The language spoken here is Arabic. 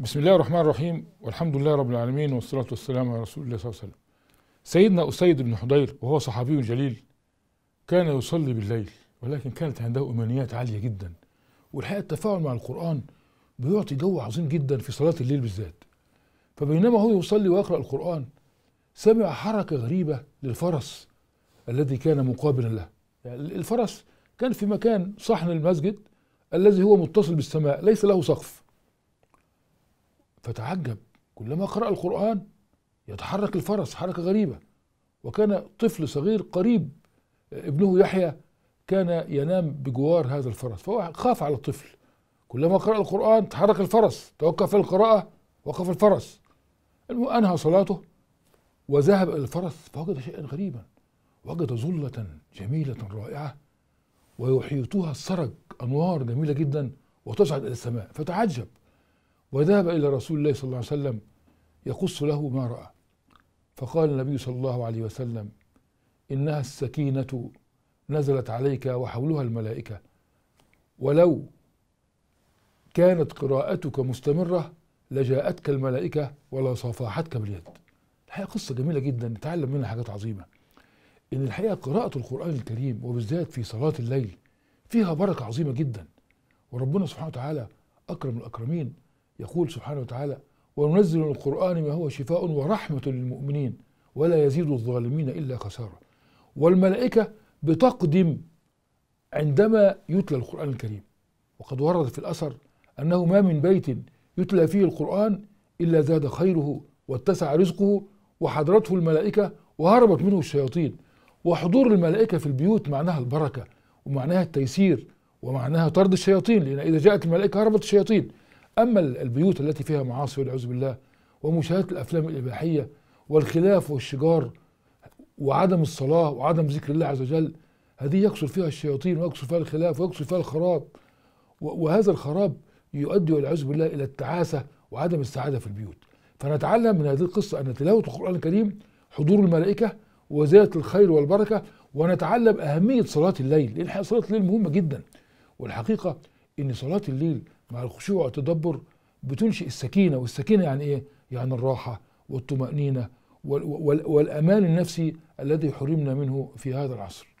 بسم الله الرحمن الرحيم والحمد لله رب العالمين والصلاة والسلام على رسول الله صلى الله عليه وسلم سيدنا أسيد بن حضير وهو صحابي جليل كان يصلي بالليل ولكن كانت عنده إيمانيات عالية جدا والحقيقة التفاعل مع القرآن بيعطي جو عظيم جدا في صلاة الليل بالذات فبينما هو يصلي ويقرأ القرآن سمع حركة غريبة للفرس الذي كان مقابلا له يعني الفرس كان في مكان صحن المسجد الذي هو متصل بالسماء ليس له سقف فتعجب كلما قرأ القرآن يتحرك الفرس حركة غريبة وكان طفل صغير قريب ابنه يحيى كان ينام بجوار هذا الفرس فهو خاف على الطفل كلما قرأ القرآن تحرك الفرس توقف القراءة وقف الفرس المهم أنهى صلاته وذهب إلى الفرس فوجد شيئا غريبا وجد ظلة جميلة رائعة ويحيطها السرج أنوار جميلة جدا وتصعد إلى السماء فتعجب وذهب إلى رسول الله صلى الله عليه وسلم يقص له ما رأى فقال النبي صلى الله عليه وسلم إنها السكينة نزلت عليك وحولها الملائكة ولو كانت قراءتك مستمرة لجاءتك الملائكة ولا صافحتك باليد الحقيقة قصة جميلة جدا نتعلم منها حاجات عظيمة إن الحقيقة قراءة القرآن الكريم وبالذات في صلاة الليل فيها بركة عظيمة جدا وربنا سبحانه وتعالى أكرم الأكرمين يقول سبحانه وتعالى وننزل القرآن ما هو شفاء ورحمة للمؤمنين ولا يزيد الظالمين إلا خسارة والملائكة بتقدم عندما يتلى القرآن الكريم وقد ورد في الأثر أنه ما من بيت يتلى فيه القرآن إلا زاد خيره واتسع رزقه وحضرته الملائكة وهربت منه الشياطين وحضور الملائكة في البيوت معناها البركة ومعناها التيسير ومعناها طرد الشياطين لأن إذا جاءت الملائكة هربت الشياطين أما البيوت التي فيها معاصي والعياذ بالله ومشاهدة الأفلام الإباحية والخلاف والشجار وعدم الصلاة وعدم ذكر الله عز وجل هذه يكثر فيها الشياطين ويكثر فيها الخلاف ويكثر فيها الخراب وهذا الخراب يؤدي والعياذ بالله إلى التعاسة وعدم السعادة في البيوت فنتعلم من هذه القصة أن تلاوة القرآن الكريم حضور الملائكة وزيادة الخير والبركة ونتعلم أهمية صلاة الليل لأن صلاة الليل مهمة جدا والحقيقة أن صلاة الليل مع الخشوع والتدبر بتنشئ السكينة والسكينة يعني إيه؟ يعني الراحة والطمأنينة والأمان النفسي الذي حرمنا منه في هذا العصر